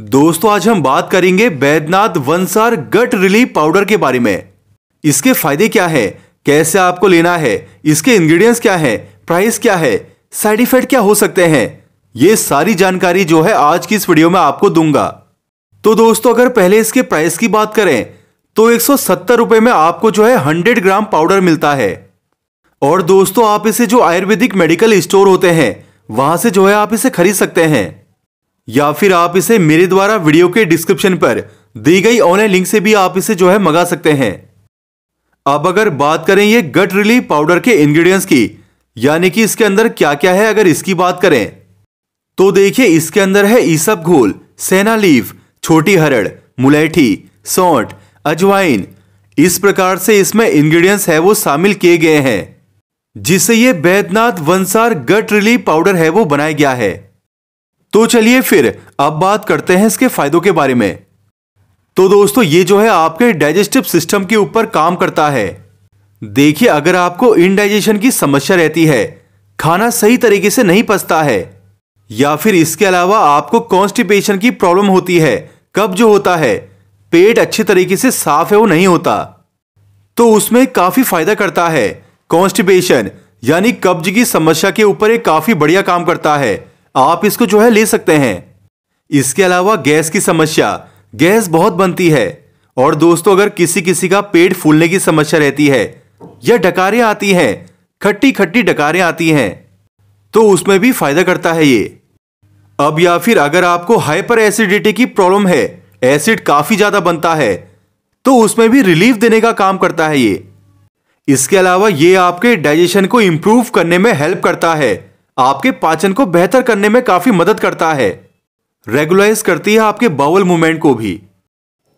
दोस्तों आज हम बात करेंगे Baidyanath Vansaar gut relief powder के बारे में इसके फायदे क्या है कैसे आपको लेना है इसके इंग्रेडिएंट्स क्या है प्राइस क्या है साइड इफेक्ट क्या हो सकते हैं ये सारी जानकारी जो है आज की इस वीडियो में आपको दूंगा तो दोस्तों अगर पहले इसके प्राइस की बात करें तो एक रुपए में आपको जो है हंड्रेड ग्राम पाउडर मिलता है और दोस्तों आप इसे जो आयुर्वेदिक मेडिकल स्टोर होते हैं वहां से जो है आप इसे खरीद सकते हैं या फिर आप इसे मेरे द्वारा वीडियो के डिस्क्रिप्शन पर दी गई ऑनलाइन लिंक से भी आप इसे जो है मंगा सकते हैं अब अगर बात करें ये गट रिलीफ पाउडर के इंग्रेडिएंट्स की यानी कि इसके अंदर क्या क्या है अगर इसकी बात करें तो देखिए इसके अंदर है ईसब घोल सेना लीफ छोटी हरड़ मुलैठी सौट अजवाइन इस प्रकार से इसमें इंग्रेडिएंट्स है वो शामिल किए गए हैं जिससे ये Baidyanath Vansaar gut relief powder है वो बनाया गया है तो चलिए फिर अब बात करते हैं इसके फायदों के बारे में तो दोस्तों ये जो है आपके डाइजेस्टिव सिस्टम के ऊपर काम करता है देखिए अगर आपको इनडाइजेशन की समस्या रहती है खाना सही तरीके से नहीं पचता है या फिर इसके अलावा आपको कॉन्स्टिपेशन की प्रॉब्लम होती है कब जो होता है पेट अच्छे तरीके से साफ है वो नहीं होता तो उसमें काफी फायदा करता है कॉन्स्टिपेशन यानी कब्ज की समस्या के ऊपर ये काफी बढ़िया काम करता है आप इसको जो है ले सकते हैं इसके अलावा गैस की समस्या गैस बहुत बनती है और दोस्तों अगर किसी किसी का पेट फूलने की समस्या रहती है या डकारें आती हैं खट्टी खट्टी डकारें आती हैं तो उसमें भी फायदा करता है ये अब या फिर अगर आपको हाइपर एसिडिटी की प्रॉब्लम है एसिड काफी ज्यादा बनता है तो उसमें भी रिलीफ देने का काम करता है ये इसके अलावा ये आपके डाइजेशन को इंप्रूव करने में हेल्प करता है आपके पाचन को बेहतर करने में काफी मदद करता है रेगुलाइज करती है आपके बाउल मूवमेंट को भी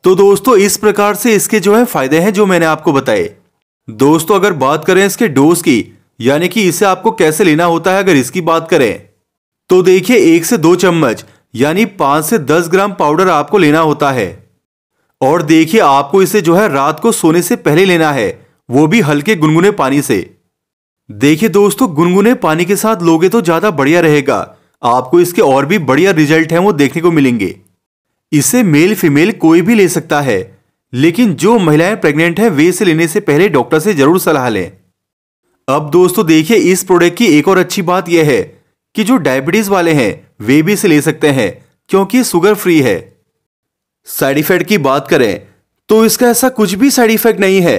तो दोस्तों इस प्रकार से इसके जो है फायदे हैं जो मैंने आपको बताए दोस्तों अगर बात करें इसके डोज की यानी कि इसे आपको कैसे लेना होता है अगर इसकी बात करें तो देखिए एक से दो चम्मच यानी पांच से दस ग्राम पाउडर आपको लेना होता है और देखिए आपको इसे जो है रात को सोने से पहले लेना है वो भी हल्के गुनगुने पानी से देखिए दोस्तों गुनगुने पानी के साथ लोगे तो ज्यादा बढ़िया रहेगा आपको इसके और भी बढ़िया रिजल्ट हैं वो देखने को मिलेंगे इसे मेल फीमेल कोई भी ले सकता है लेकिन जो महिलाएं प्रेग्नेंट हैं वे इसे लेने से पहले डॉक्टर से जरूर सलाह लें अब दोस्तों देखिए इस प्रोडक्ट की एक और अच्छी बात यह है कि जो डायबिटीज वाले हैं वे भी इसे ले सकते हैं क्योंकि शुगर फ्री है साइड इफेक्ट की बात करें तो इसका ऐसा कुछ भी साइड इफेक्ट नहीं है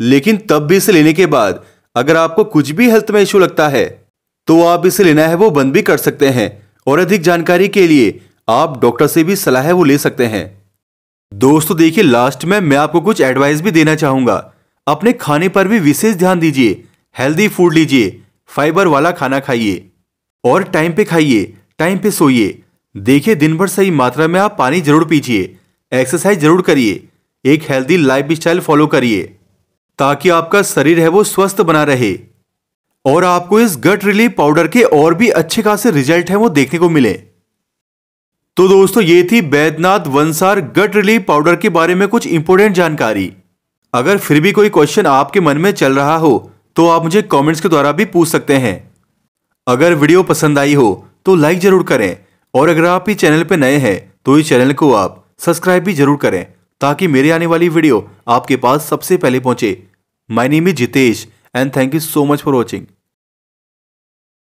लेकिन तब भी इसे लेने के बाद अगर आपको कुछ भी हेल्थ में इश्यू लगता है तो आप इसे लेना है वो बंद भी कर सकते हैं और अधिक जानकारी के लिए आप डॉक्टर से भी सलाह वो ले सकते हैं दोस्तों देखिए लास्ट में मैं आपको कुछ एडवाइस भी देना चाहूंगा अपने खाने पर भी विशेष ध्यान दीजिए हेल्दी फूड लीजिए फाइबर वाला खाना खाइए और टाइम पे खाइए टाइम पे सोइए देखिए दिन भर सही मात्रा में आप पानी जरूर पीजिए एक्सरसाइज जरूर करिए एक हेल्दी लाइफ स्टाइल फॉलो करिए ताकि आपका शरीर है वो स्वस्थ बना रहे और आपको इस गट रिलीफ पाउडर के और भी अच्छे खासे रिजल्ट हैं वो देखने को मिले तो दोस्तों ये थी Baidyanath Vansaar gut relief powder के बारे में कुछ इंपोर्टेंट जानकारी अगर फिर भी कोई क्वेश्चन आपके मन में चल रहा हो तो आप मुझे कमेंट्स के द्वारा भी पूछ सकते हैं अगर वीडियो पसंद आई हो तो लाइक जरूर करें और अगर आप इस चैनल पर नए हैं तो इस चैनल को आप सब्सक्राइब भी जरूर करें ताकि मेरी आने वाली वीडियो आपके पास सबसे पहले पहुंचे my name is Jitesh and thank you so much for watching